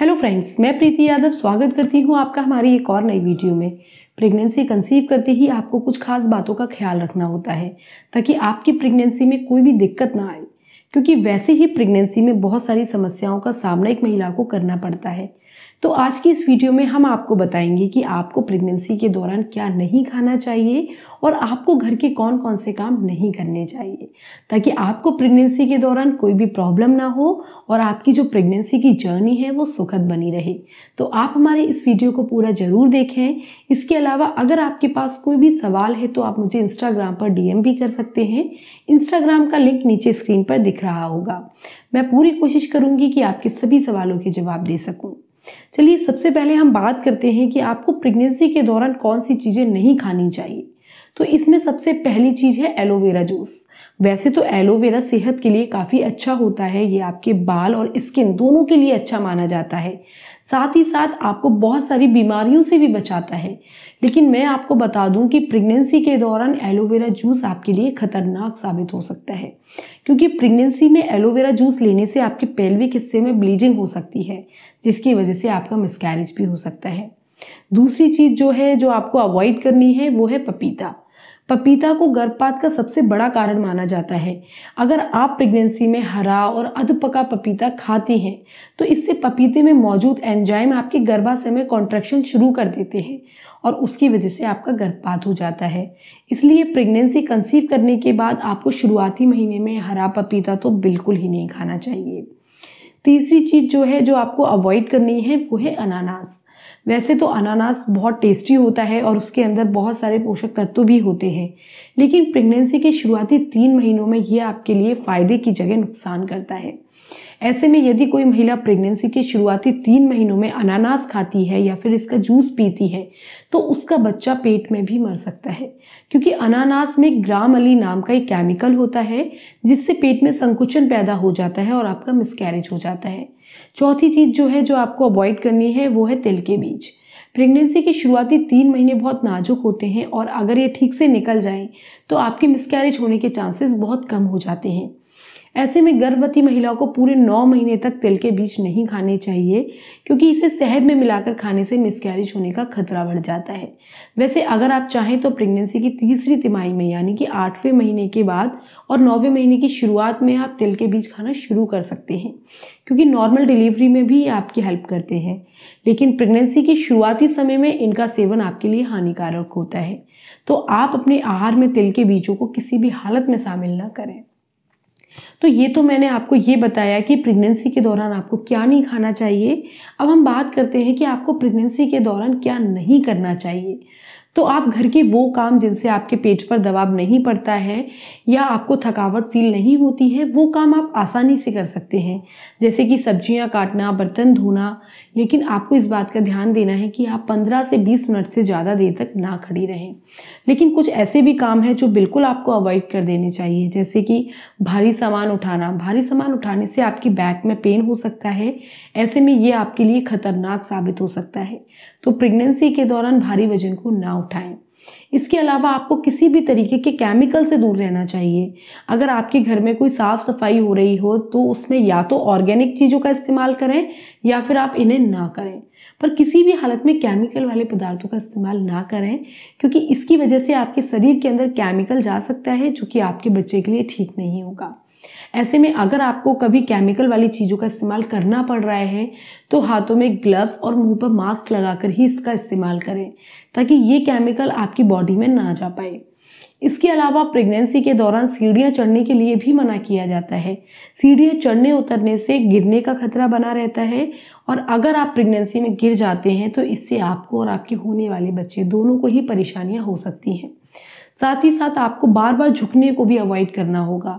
hello friends मैं प्रीति यादव स्वागत करती हूँ आपका हमारी एक और नई वीडियो में प्रेगनेंसी कंसीव करते ही आपको कुछ खास बातों का ख्याल रखना होता है ताकि आपकी प्रेगनेंसी में कोई भी दिक्कत ना आए क्योंकि वैसे ही प्रेगनेंसी में बहुत सारी समस्याओं का सामना एक महिला को करना पड़ता है तो आज की इस वीडियो में हम आपको बताएंगे कि आपको प्रेगनेंसी के दौरान क्या नहीं खाना चाहिए और आपको घर के कौन कौन से काम नहीं करने चाहिए ताकि आपको प्रेगनेंसी के दौरान कोई भी प्रॉब्लम ना हो और आपकी जो प्रेगनेंसी की जर्नी है वो सुखद बनी रहे तो आप हमारे इस वीडियो को पूरा ज़रूर देखें इसके अलावा अगर आपके पास कोई भी सवाल है तो आप मुझे इंस्टाग्राम पर डी भी कर सकते हैं इंस्टाग्राम का लिंक नीचे स्क्रीन पर दिख रहा होगा मैं पूरी कोशिश करूँगी कि आपके सभी सवालों के जवाब दे सकूँ चलिए सबसे पहले हम बात करते हैं कि आपको प्रेगनेंसी के दौरान कौन सी चीज़ें नहीं खानी चाहिए तो इसमें सबसे पहली चीज़ है एलोवेरा जूस वैसे तो एलोवेरा सेहत के लिए काफ़ी अच्छा होता है ये आपके बाल और स्किन दोनों के लिए अच्छा माना जाता है साथ ही साथ आपको बहुत सारी बीमारियों से भी बचाता है लेकिन मैं आपको बता दूं कि प्रेगनेंसी के दौरान एलोवेरा जूस आपके लिए खतरनाक साबित हो सकता है क्योंकि प्रेगनेंसी में एलोवेरा जूस लेने से आपके पेल्विक हिस्से में ब्लीडिंग हो सकती है जिसकी वजह से आपका मिसकैरेज भी हो सकता है दूसरी चीज़ जो है जो आपको अवॉइड करनी है वो है पपीता पपीता को गर्भपात का सबसे बड़ा कारण माना जाता है अगर आप प्रेगनेंसी में हरा और अधपका पपीता खाती हैं तो इससे पपीते में मौजूद एंजाइम आपके गर्भाशय में कॉन्ट्रैक्शन शुरू कर देते हैं और उसकी वजह से आपका गर्भपात हो जाता है इसलिए प्रेगनेंसी कंसीव करने के बाद आपको शुरुआती महीने में हरा पपीता तो बिल्कुल ही नहीं खाना चाहिए तीसरी चीज़ जो है जो आपको अवॉइड करनी है वो है अनानास वैसे तो अनानास बहुत टेस्टी होता है और उसके अंदर बहुत सारे पोषक तत्व भी होते हैं लेकिन प्रेगनेंसी के शुरुआती तीन महीनों में यह आपके लिए फ़ायदे की जगह नुकसान करता है ऐसे में यदि कोई महिला प्रेगनेंसी के शुरुआती तीन महीनों में अनानास खाती है या फिर इसका जूस पीती है तो उसका बच्चा पेट में भी मर सकता है क्योंकि अनानास में ग्राम अली नाम का एक केमिकल होता है जिससे पेट में संकुचन पैदा हो जाता है और आपका मिसकैरेज हो जाता है चौथी चीज़ जो है जो आपको अवॉइड करनी है वो है तिल के बीज प्रेगनेंसी के शुरुआती तीन महीने बहुत नाजुक होते हैं और अगर ये ठीक से निकल जाएं तो आपके मिसकैरेज होने के चांसेस बहुत कम हो जाते हैं ऐसे में गर्भवती महिलाओं को पूरे नौ महीने तक तिल के बीज नहीं खाने चाहिए क्योंकि इसे शहद में मिलाकर खाने से मिसकैरेज होने का खतरा बढ़ जाता है वैसे अगर आप चाहें तो प्रेगनेंसी की तीसरी तिमाही में यानी कि आठवें महीने के बाद और नौवें महीने की शुरुआत में आप तिल के बीज खाना शुरू कर सकते हैं क्योंकि नॉर्मल डिलीवरी में भी आपकी हेल्प करते हैं लेकिन प्रेगनेंसी के शुरुआती समय में इनका सेवन आपके लिए हानिकारक होता है तो आप अपने आहार में तिल के बीजों को किसी भी हालत में शामिल ना करें तो ये तो मैंने आपको ये बताया कि प्रेगनेंसी के दौरान आपको क्या नहीं खाना चाहिए अब हम बात करते हैं कि आपको प्रेगनेंसी के दौरान क्या नहीं करना चाहिए तो आप घर के वो काम जिनसे आपके पेट पर दबाव नहीं पड़ता है या आपको थकावट फील नहीं होती है वो काम आप आसानी से कर सकते हैं जैसे कि सब्जियां काटना बर्तन धोना लेकिन आपको इस बात का ध्यान देना है कि आप 15 से 20 मिनट से ज़्यादा देर तक ना खड़ी रहें लेकिन कुछ ऐसे भी काम हैं जो बिल्कुल आपको अवॉइड कर देने चाहिए जैसे कि भारी सामान उठाना भारी सामान उठाने से आपकी बैक में पेन हो सकता है ऐसे में ये आपके लिए ख़तरनाक साबित हो सकता है तो प्रेगनेंसी के दौरान भारी वजन को ना उठाएं इसके अलावा आपको किसी भी तरीके के केमिकल से दूर रहना चाहिए अगर आपके घर में कोई साफ़ सफाई हो रही हो तो उसमें या तो ऑर्गेनिक चीज़ों का इस्तेमाल करें या फिर आप इन्हें ना करें पर किसी भी हालत में केमिकल वाले पदार्थों का इस्तेमाल ना करें क्योंकि इसकी वजह से आपके शरीर के अंदर केमिकल जा सकता है जो कि आपके बच्चे के लिए ठीक नहीं होगा ऐसे में अगर आपको कभी केमिकल वाली चीज़ों का इस्तेमाल करना पड़ रहा है तो हाथों में ग्लव्स और मुंह पर मास्क लगाकर ही इसका इस्तेमाल करें ताकि ये केमिकल आपकी बॉडी में ना जा पाए इसके अलावा प्रेगनेंसी के दौरान सीढ़ियाँ चढ़ने के लिए भी मना किया जाता है सीढ़ियाँ चढ़ने उतरने से गिरने का खतरा बना रहता है और अगर आप प्रेगनेंसी में गिर जाते हैं तो इससे आपको और आपके होने वाले बच्चे दोनों को ही परेशानियाँ हो सकती हैं साथ ही साथ आपको बार बार झुकने को भी अवॉइड करना होगा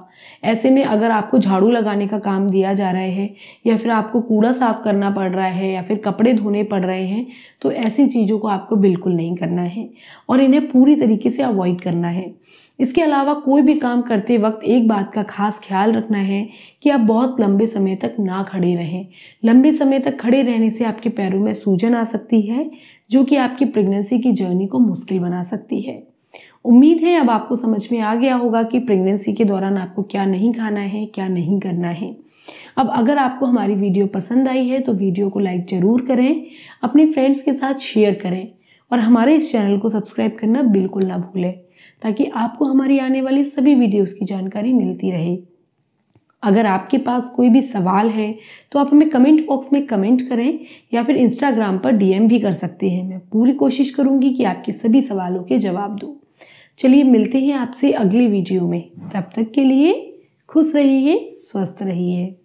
ऐसे में अगर आपको झाड़ू लगाने का काम दिया जा रहा है या फिर आपको कूड़ा साफ करना पड़ रहा है या फिर कपड़े धोने पड़ रहे हैं तो ऐसी चीज़ों को आपको बिल्कुल नहीं करना है और इन्हें पूरी तरीके से अवॉइड करना है इसके अलावा कोई भी काम करते वक्त एक बात का खास ख्याल रखना है कि आप बहुत लंबे समय तक ना खड़े रहें लंबे समय तक खड़े रहने से आपके पैरों में सूजन आ सकती है जो कि आपकी प्रेगनेंसी की जर्नी को मुश्किल बना सकती है उम्मीद है अब आपको समझ में आ गया होगा कि प्रेगनेंसी के दौरान आपको क्या नहीं खाना है क्या नहीं करना है अब अगर आपको हमारी वीडियो पसंद आई है तो वीडियो को लाइक ज़रूर करें अपने फ्रेंड्स के साथ शेयर करें और हमारे इस चैनल को सब्सक्राइब करना बिल्कुल ना भूलें ताकि आपको हमारी आने वाली सभी वीडियोस की जानकारी मिलती रहे अगर आपके पास कोई भी सवाल है तो आप हमें कमेंट बॉक्स में कमेंट करें या फिर इंस्टाग्राम पर डीएम भी कर सकते हैं मैं पूरी कोशिश करूँगी कि आपके सभी सवालों के जवाब दूँ चलिए मिलते हैं आपसे अगले वीडियो में तब तक के लिए खुश रहिए स्वस्थ रहिए